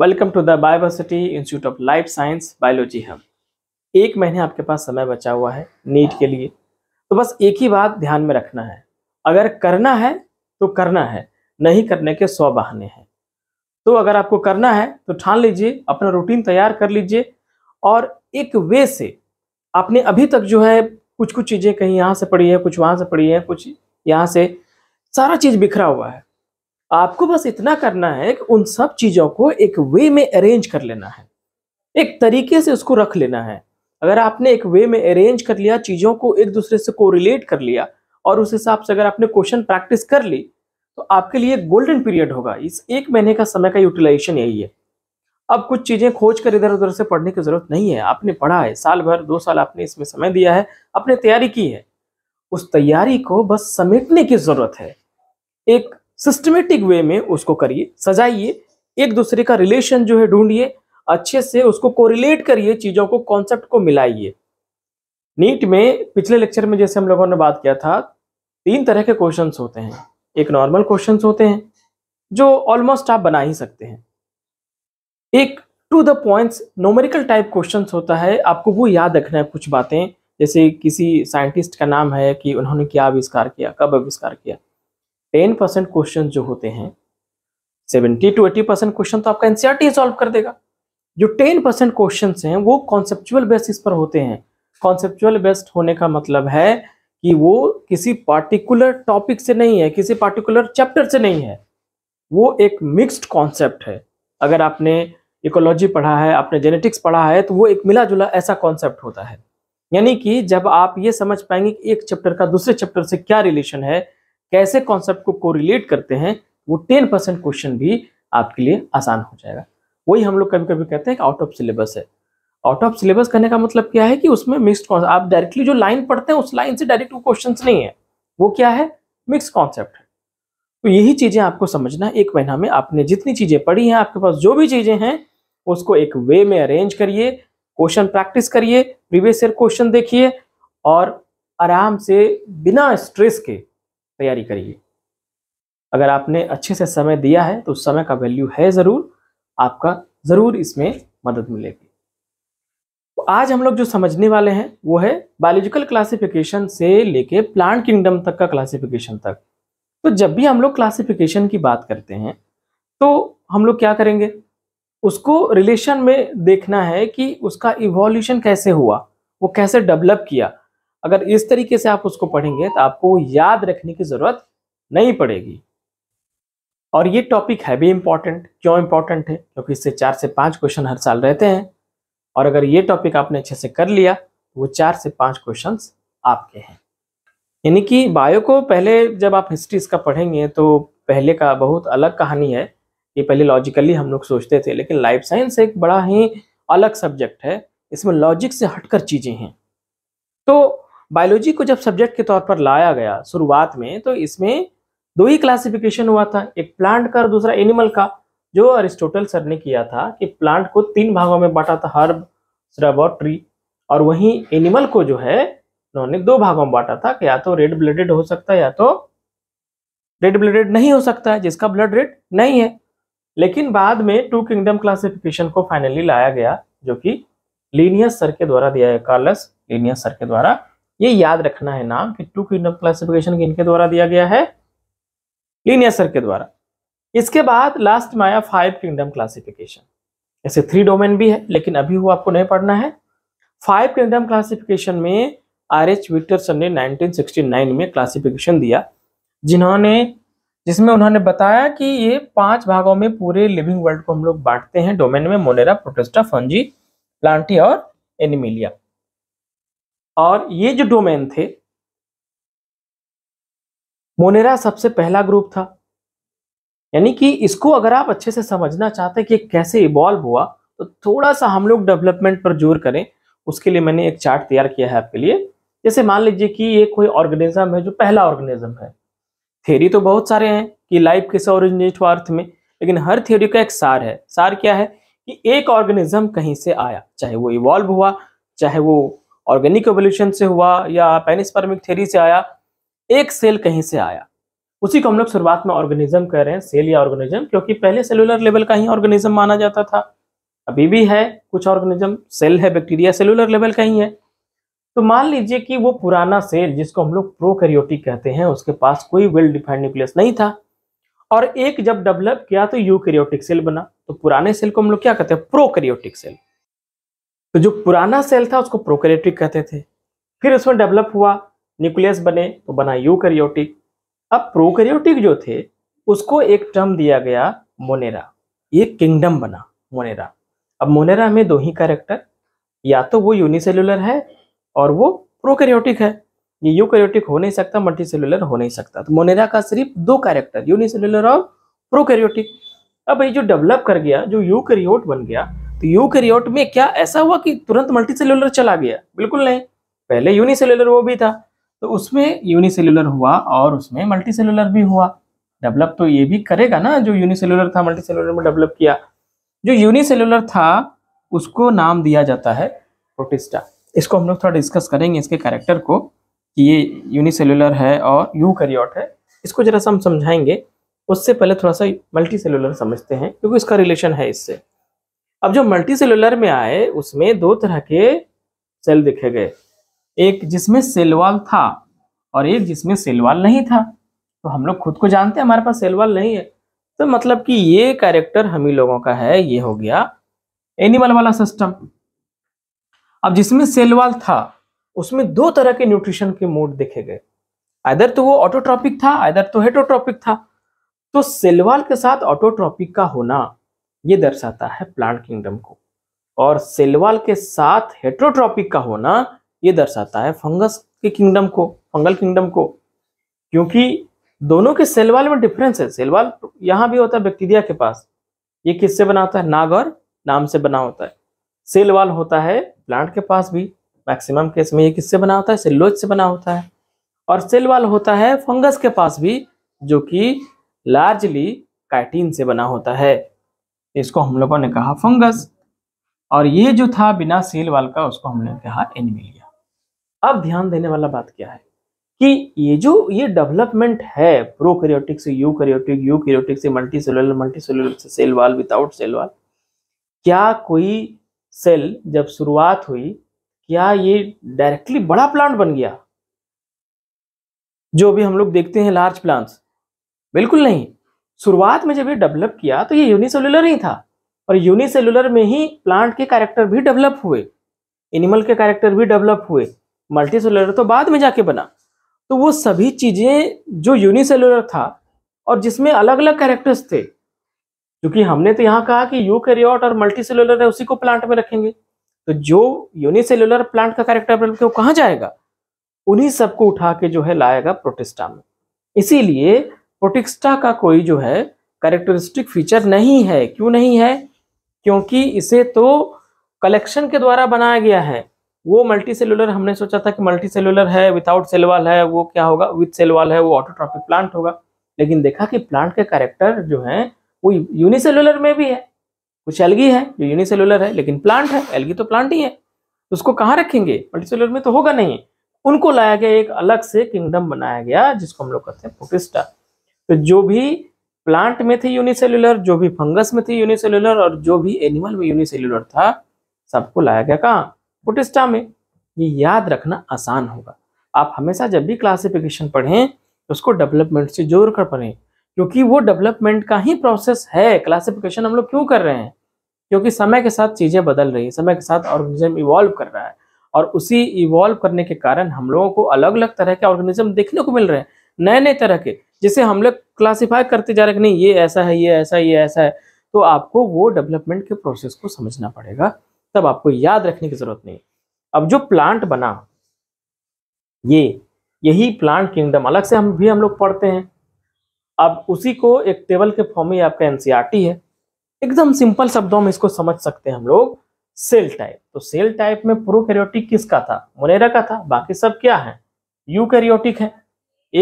welcome to the biodiversity institute of life science biology हम एक महीने आपके पास समय बचा हुआ है नीट के लिए तो बस एक ही बात ध्यान में रखना है अगर करना है तो करना है नहीं करने के सौ बहाने हैं तो अगर आपको करना है तो ठान लीजिए अपना रूटीन तैयार कर लीजिए और एक वे से आपने अभी तक जो है कुछ कुछ चीज़ें कहीं यहाँ से पढ़ी है कुछ वहाँ से पढ़ी है कुछ यहाँ से सारा चीज़ बिखरा हुआ है आपको बस इतना करना है कि उन सब चीजों को एक वे में अरेंज कर लेना है एक तरीके से उसको रख लेना है अगर आपने एक वे में अरेंज कर लिया चीजों को एक दूसरे से कोरिलेट कर लिया और उस हिसाब से अगर आपने क्वेश्चन प्रैक्टिस कर ली तो आपके लिए गोल्डन पीरियड होगा इस एक महीने का समय का यूटिलाइजेशन यही है अब कुछ चीज़ें खोज कर इधर उधर से पढ़ने की ज़रूरत नहीं है आपने पढ़ा है साल भर दो साल आपने इसमें समय दिया है आपने तैयारी की है उस तैयारी को बस समेटने की ज़रूरत है एक सिस्टमेटिक वे में उसको करिए सजाइए एक दूसरे का रिलेशन जो है ढूंढिए अच्छे से उसको कोरिलेट करिए चीजों को कॉन्सेप्ट को मिलाइए नीट में पिछले लेक्चर में जैसे हम लोगों ने बात किया था तीन तरह के क्वेश्चंस होते हैं एक नॉर्मल क्वेश्चंस होते हैं जो ऑलमोस्ट आप बना ही सकते हैं एक to the points numerical type questions होता है आपको वो याद रखना है कुछ बातें जैसे किसी साइंटिस्ट का नाम है कि उन्होंने क्या आविष्कार किया कब आविष्कार किया टेन परसेंट क्वेश्चन जो होते हैं seventy to eighty percent question तो आपका एनसीआरटी सॉल्व कर देगा जो टेन परसेंट क्वेश्चन हैं वो कॉन्सेप्चुअल बेसिस पर होते हैं कॉन्सेप्चुअल बेस्ड होने का मतलब है कि वो किसी पार्टिकुलर टॉपिक से नहीं है किसी पार्टिकुलर चैप्टर से नहीं है वो एक मिक्स्ड कॉन्सेप्ट है अगर आपने इकोलॉजी पढ़ा है आपने जेनेटिक्स पढ़ा है तो वो एक मिला जुला ऐसा कॉन्सेप्ट होता है यानी कि जब आप ये समझ पाएंगे कि एक चैप्टर का दूसरे चैप्टर से क्या रिलेशन है कैसे कॉन्सेप्ट को कोरिलेट करते हैं वो टेन परसेंट क्वेश्चन भी आपके लिए आसान हो जाएगा वही हम लोग कभी कभी कहते हैं आउट ऑफ सिलेबस है आउट ऑफ सिलेबस करने का मतलब क्या है कि उसमें मिक्स कॉन्सेप्ट आप डायरेक्टली जो लाइन पढ़ते हैं उस लाइन से डायरेक्ट वो क्वेश्चन नहीं है वो क्या है मिक्स कॉन्सेप्ट है तो यही चीज़ें आपको समझना एक महीना में आपने जितनी चीज़ें पढ़ी हैं आपके पास जो भी चीज़ें हैं उसको एक वे में अरेंज करिए क्वेश्चन प्रैक्टिस करिए प्रीवियस ईयर क्वेश्चन देखिए और आराम से बिना स्ट्रेस के तैयारी करिए अगर आपने अच्छे से समय दिया है तो उस समय का वैल्यू है ज़रूर आपका ज़रूर इसमें मदद मिलेगी तो आज हम लोग जो समझने वाले हैं वो है बायोलॉजिकल क्लासिफिकेशन से लेके प्लांट किंगडम तक का क्लासिफिकेशन तक तो जब भी हम लोग क्लासिफिकेशन की बात करते हैं तो हम लोग क्या करेंगे उसको रिलेशन में देखना है कि उसका इवोल्यूशन कैसे हुआ वो कैसे डेवलप किया अगर इस तरीके से आप उसको पढ़ेंगे तो आपको याद रखने की जरूरत नहीं पड़ेगी और ये टॉपिक है भी इम्पॉर्टेंट क्यों इम्पॉर्टेंट है क्योंकि इससे चार से पांच क्वेश्चन हर साल रहते हैं और अगर ये टॉपिक आपने अच्छे से कर लिया तो वो चार से पांच क्वेश्चन आपके हैं यानी कि बायो को पहले जब आप हिस्ट्री इसका पढ़ेंगे तो पहले का बहुत अलग कहानी है ये पहले लॉजिकली हम लोग सोचते थे लेकिन लाइफ साइंस एक बड़ा ही अलग सब्जेक्ट है इसमें लॉजिक से हटकर चीज़ें हैं तो बायोलॉजी को जब सब्जेक्ट के तौर पर लाया गया शुरुआत में तो इसमें दो ही क्लासिफिकेशन हुआ था एक प्लांट का और दूसरा एनिमल का जो अरिस्टोटल सर ने किया था कि प्लांट को तीन भागों में बांटा था हर्ब श्रब और ट्री और वहीं एनिमल को जो है उन्होंने दो भागों में बांटा था कि या तो रेड ब्लडेड हो सकता है या तो रेड ब्लडेड नहीं हो सकता है जिसका ब्लड रेड नहीं है लेकिन बाद में टू किंगडम क्लासिफिकेशन को फाइनली लाया गया जो कि लीनियस सर के द्वारा दिया गया कार्लस लीनियस सर के द्वारा ये याद रखना है नाम कि टू किंगडम क्लासिफिकेशन किनके द्वारा दिया गया है लीनियर सर के द्वारा इसके बाद लास्ट में आया फाइव किंगडम क्लासिफिकेशन ऐसे थ्री डोमेन भी है लेकिन अभी वो आपको नहीं पढ़ना है फाइव किंगडम क्लासिफिकेशन में आर एच विक्टरसन ने 1969 में क्लासिफिकेशन दिया जिन्होंने जिसमें उन्होंने बताया कि ये पांच भागों में पूरे लिविंग वर्ल्ड को हम लोग बांटते हैं डोमेन में मोनेरा प्रोटेस्टा फंजी प्लांटी और एनिमिलिया और ये जो डोमेन थे मोनेरा सबसे पहला ग्रुप था यानी कि इसको अगर आप अच्छे से समझना चाहते हैं कि कैसे इवॉल्व हुआ तो थोड़ा सा हम लोग डेवलपमेंट पर जोर करें उसके लिए मैंने एक चार्ट तैयार किया है आपके लिए जैसे मान लीजिए कि ये कोई ऑर्गेनिज्म है जो पहला ऑर्गेनिज्म है थ्योरी तो बहुत सारे हैं कि लाइफ किसा ओरिजिनेट हुआ अर्थ में लेकिन हर थ्योरी का एक सार है सार क्या है कि एक ऑर्गेनिज्म कहीं से आया चाहे वो इवॉल्व हुआ चाहे वो ऑर्गेनिक एवोल्यूशन से हुआ या पेनिस्पर्मिक थेरी से आया एक सेल कहीं से आया उसी को हम लोग शुरुआत में ऑर्गेनिज्म कह रहे हैं सेल या ऑर्गेनिज्म क्योंकि पहले सेलुलर लेवल का ही ऑर्गेनिज्म माना जाता था अभी भी है कुछ ऑर्गेनिज्म सेल है बैक्टीरिया सेलुलर लेवल का ही है तो मान लीजिए कि वो पुराना सेल जिसको हम लोग प्रोकैरियोटिक कहते हैं उसके पास कोई वेल डिफाइंड न्यूक्लियस नहीं था और एक जब डेवलप किया तो यूकैरियोटिक सेल बना तो पुराने सेल को हम लोग क्या कहते हैं प्रोकैरियोटिक सेल तो जो पुराना सेल था उसको प्रोकैरियोटिक कहते थे फिर उसमें डेवलप हुआ न्यूक्लियस बने तो बना यूकैरियोटिक अब प्रोकैरियोटिक जो थे उसको एक टर्म दिया गया मोनेरा ये किंगडम बना मोनेरा अब मोनेरा में दो ही कैरेक्टर या तो वो यूनिसेलुलर है और वो प्रोकैरियोटिक है ये यूकैरियोटिक हो नहीं सकता मल्टीसेलुलर हो नहीं सकता तो मोनेरा का सिर्फ दो कैरेक्टर यूनिसेलुलर और प्रोकैरियोटिक अब ये जो डेवलप कर गया जो यूकैरियोट बन गया तो यूकैरियोट में क्या ऐसा हुआ कि तुरंत मल्टी सेलुलर चला गया बिल्कुल नहीं पहले यूनिसेलुलर वो भी था तो उसमें यूनिसेलुलर हुआ और उसमें मल्टी सेलुलर भी हुआ डेवलप तो ये भी करेगा ना जो यूनिसेलुलर था मल्टी सेलुलर में डेवलप किया जो यूनिसेलुलर था उसको नाम दिया जाता है प्रोटिस्टा इसको हम लोग थोड़ा डिस्कस करेंगे इसके कैरेक्टर को कि ये यूनिसेलुलर है और यूकैरियोट है इसको जरा सा हम समझाएंगे उससे पहले थोड़ा सा मल्टी सेलुलर समझते हैं क्योंकि इसका रिलेशन है इससे अब जो मल्टी सेलुलर में आए उसमें दो तरह के सेल देखे गए एक जिसमें सेलवाल था और एक जिसमें सेलवाल नहीं था तो हम लोग खुद को जानते हैं हमारे पास सेलवाल नहीं है तो मतलब कि ये कैरेक्टर हम ही लोगों का है ये हो गया एनिमल वाला सिस्टम अब जिसमें सेलवाल था उसमें दो तरह के न्यूट्रिशन के मोड देखे गए आदर तो वो ऑटोट्रॉपिक था आदर तो हेटोट्रॉपिक था तो सेलवाल के साथ ऑटोट्रॉपिक का होना ये दर्शाता है प्लांट किंगडम को और सेलवाल के साथ हेट्रोट्रॉपिक का होना ये दर्शाता है फंगस के किंगडम को फंगल किंगडम को क्योंकि दोनों के सेलवाल में डिफरेंस है सेलवाल यहाँ भी होता है बैक्टीरिया के पास ये किससे बना होता है नागर नाम से बना होता है सेलवाल होता है प्लांट के पास भी मैक्सिमम केस में ये किससे बना होता है सेलोज से बना होता है और सेलवाल होता है फंगस के पास भी जो कि लार्जली काइटीन से बना होता है इसको हम लोगों ने कहा फंगस और ये जो था बिना सील वाल का उसको हमने कहा एनिमिलिया अब ध्यान देने वाला बात क्या है कि ये जो ये डेवलपमेंट है प्रोकैरियोटिक से यूकैरियोटिक यूकैरियोटिक से मल्टी सेलुलर मल्टी सेलुलर से cell wall without cell wall क्या कोई सेल जब शुरुआत हुई क्या ये डायरेक्टली बड़ा प्लांट बन गया जो अभी हम लोग देखते हैं लार्ज प्लांट्स बिल्कुल नहीं शुरुआत में जब ये डेवलप किया तो ये यूनिसेलुलर ही था और यूनिसेलुलर में ही प्लांट के कैरेक्टर भी डेवलप हुए एनिमल के कैरेक्टर भी डेवलप हुए मल्टीसेलुलर तो बाद में जाके बना तो वो सभी चीज़ें जो यूनिसेलुलर था और जिसमें अलग अलग कैरेक्टर्स थे क्योंकि हमने तो यहाँ कहा कि यूकैरियोट और मल्टीसेलुलर है उसी को प्लांट में रखेंगे तो जो यूनिसेलुलर प्लांट का कैरेक्टर डेवलप किया वो कहाँ जाएगा उन्हीं सबको उठा के जो है लाएगा प्रोटिस्टा में इसीलिए प्रोटिक्सटा का कोई जो है करेक्टरिस्टिक फीचर नहीं है क्यों नहीं है क्योंकि इसे तो कलेक्शन के द्वारा बनाया गया है वो मल्टी सेलुलर हमने सोचा था कि मल्टी सेलुलर है विदाउट सेल वाल है वो क्या होगा विथ सेल वाल है वो ऑटोट्रॉपिक प्लांट होगा लेकिन देखा कि प्लांट के कैरेक्टर जो है वो यूनिसेलुलर में भी है कुछ एलगी है जो यूनिसेलुलर है लेकिन प्लांट है एलगी तो प्लांट ही है तो उसको कहाँ रखेंगे मल्टीसेलुलर में तो होगा नहीं उनको लाया गया एक अलग से किंगडम बनाया गया जिसको हम लोग कहते हैं प्रोटिस्टा तो जो भी प्लांट में थे यूनिसेल्युलर जो भी फंगस में थे यूनिसेल्युलर और जो भी एनिमल में यूनिसेल्युलर था सबको लाया गया कहाँ पुटिस्टा में ये याद रखना आसान होगा आप हमेशा जब भी क्लासिफिकेशन पढ़ें तो उसको डेवलपमेंट से जोड़ कर पढ़ें क्योंकि वो डेवलपमेंट का ही प्रोसेस है क्लासिफिकेशन हम लोग क्यों कर रहे हैं क्योंकि समय के साथ चीज़ें बदल रही है समय के साथ ऑर्गेनिज्म इवॉल्व कर रहा है और उसी इवॉल्व करने के कारण हम लोगों को अलग अलग तरह के ऑर्गेनिज्म देखने को मिल रहे हैं नए नए तरह के जिसे हम लोग क्लासीफाई करते जा रहे कि नहीं ये ऐसा है ये ऐसा ये ऐसा है तो आपको वो डेवलपमेंट के प्रोसेस को समझना पड़ेगा तब आपको याद रखने की जरूरत नहीं अब जो प्लांट बना ये यही प्लांट किंगडम अलग से हम भी हम लोग पढ़ते हैं अब उसी को एक टेबल के फॉर्म में आपका एनसीईआरटी e है एकदम सिंपल शब्दों में इसको समझ सकते हैं हम लोग सेल टाइप तो सेल टाइप में प्रोकैरियोटिक किसका था मोनेरा का था बाकी सब क्या है यूकैरियोटिक है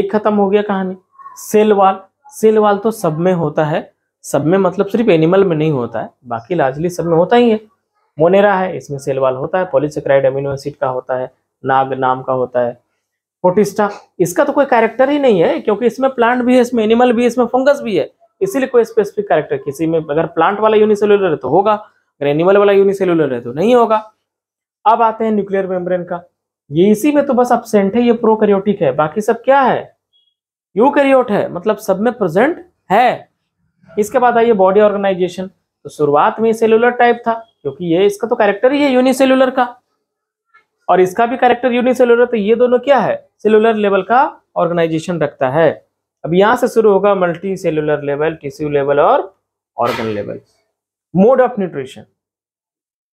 एक खत्म हो गया कहानी सेल वाल सेल वाल तो सब में होता है सब में मतलब सिर्फ एनिमल में नहीं होता है बाकी लार्जली सब में होता ही है मोनेरा है इसमें सेल वाल होता है पॉलीसेक्राइड अमीनो एसिड का होता है नाग नाम का होता है पोटिस्टा इसका तो कोई कैरेक्टर ही नहीं है क्योंकि इसमें प्लांट भी है इसमें एनिमल भी है इसमें फंगस भी है इसीलिए कोई स्पेसिफिक कैरेक्टर किसी में अगर प्लांट वाला यूनिसेलुलर है तो होगा अगर एनिमल वाला यूनिसेलुलर है तो नहीं होगा अब आते हैं न्यूक्लियर मेम्ब्रेन का ये इसी में तो बस अपसेंट है ये प्रोकैरियोटिक है बाकी सब क्या है यूकैरियोट है मतलब सब में प्रेजेंट है इसके बाद आइए बॉडी ऑर्गेनाइजेशन तो शुरुआत में सेलुलर टाइप था क्योंकि ये इसका तो कैरेक्टर ही है यूनिसेलुलर का और इसका भी कैरेक्टर यूनिसेलुलर तो ये दोनों क्या है सेलुलर लेवल का ऑर्गेनाइजेशन रखता है अब यहां से शुरू होगा multicellular level tissue level और organ level mode of nutrition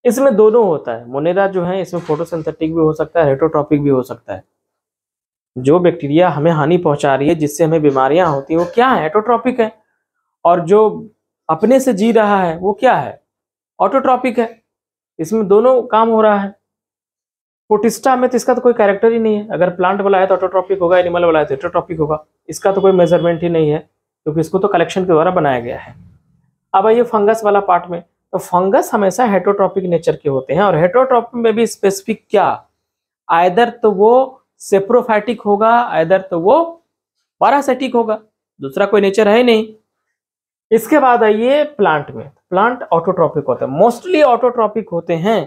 इसमें दोनों होता है मोनेरा जो है इसमें फोटोसिंथेटिक भी हो सकता है हेटोट्रॉपिक भी हो सकता है जो बैक्टीरिया हमें हानि पहुंचा रही है जिससे हमें बीमारियां होती हैं वो क्या है एटोट्रॉपिक है और जो अपने से जी रहा है वो क्या है ऑटोट्रॉपिक है इसमें दोनों काम हो रहा है पोटिस्टा में तो इसका तो कोई कैरेक्टर ही नहीं है अगर प्लांट वाला है तो ऑटोट्रॉपिक होगा एनिमल वाला है तो एटोट्रॉपिक होगा इसका तो कोई मेजरमेंट ही नहीं है क्योंकि इसको तो कलेक्शन के द्वारा बनाया गया है अब आइए फंगस वाला पार्ट में तो फंगस हमेशा हेटोट्रॉपिक नेचर के होते हैं और हेटोट्रॉपिक में भी स्पेसिफिक क्या आयदर तो वो सेप्रोफाइटिक होगा आदर तो वो पारासाइटिक होगा दूसरा कोई नेचर है नहीं इसके बाद आइए प्लांट में प्लांट ऑटोट्रॉपिक होता है मोस्टली ऑटोट्रॉपिक होते हैं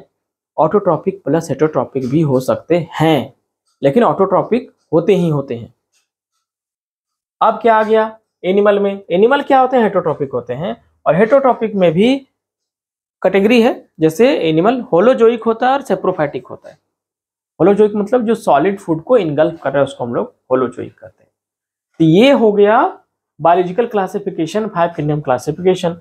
ऑटोट्रॉपिक प्लस हेटोट्रॉपिक भी हो सकते हैं लेकिन ऑटोट्रॉपिक होते ही होते हैं अब क्या आ गया एनिमल में एनिमल क्या होते हैं हेटोट्रॉपिक होते हैं और हेटोट्रॉपिक में भी कैटेगरी है जैसे एनिमल होलोजोइक होता है और सेप्रोफाइटिक होता है होलोजोइक मतलब जो सॉलिड फूड को इनगल्फ कर रहा है उसको हम लोग होलोजोइक कहते हैं तो ये हो गया biological classification five kingdom classification